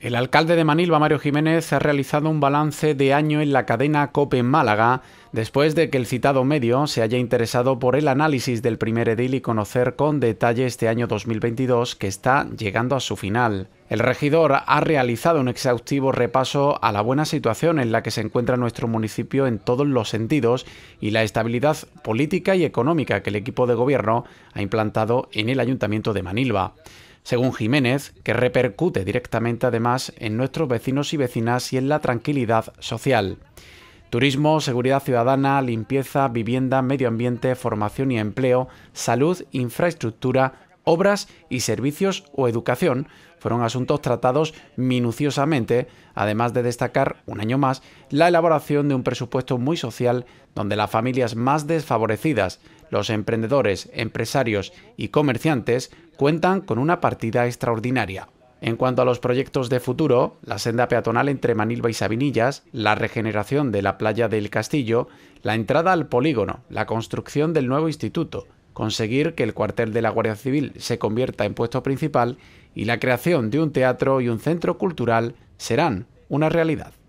El alcalde de Manilva, Mario Jiménez, ha realizado un balance de año en la cadena COPE en Málaga, después de que el citado medio se haya interesado por el análisis del primer edil y conocer con detalle este año 2022 que está llegando a su final. El regidor ha realizado un exhaustivo repaso a la buena situación en la que se encuentra nuestro municipio en todos los sentidos y la estabilidad política y económica que el equipo de gobierno ha implantado en el ayuntamiento de Manilva según Jiménez, que repercute directamente además en nuestros vecinos y vecinas y en la tranquilidad social. Turismo, seguridad ciudadana, limpieza, vivienda, medio ambiente, formación y empleo, salud, infraestructura, obras y servicios o educación fueron asuntos tratados minuciosamente, además de destacar, un año más, la elaboración de un presupuesto muy social donde las familias más desfavorecidas, los emprendedores, empresarios y comerciantes cuentan con una partida extraordinaria. En cuanto a los proyectos de futuro, la senda peatonal entre Manilva y Sabinillas, la regeneración de la playa del Castillo, la entrada al polígono, la construcción del nuevo instituto, conseguir que el cuartel de la Guardia Civil se convierta en puesto principal y la creación de un teatro y un centro cultural serán una realidad.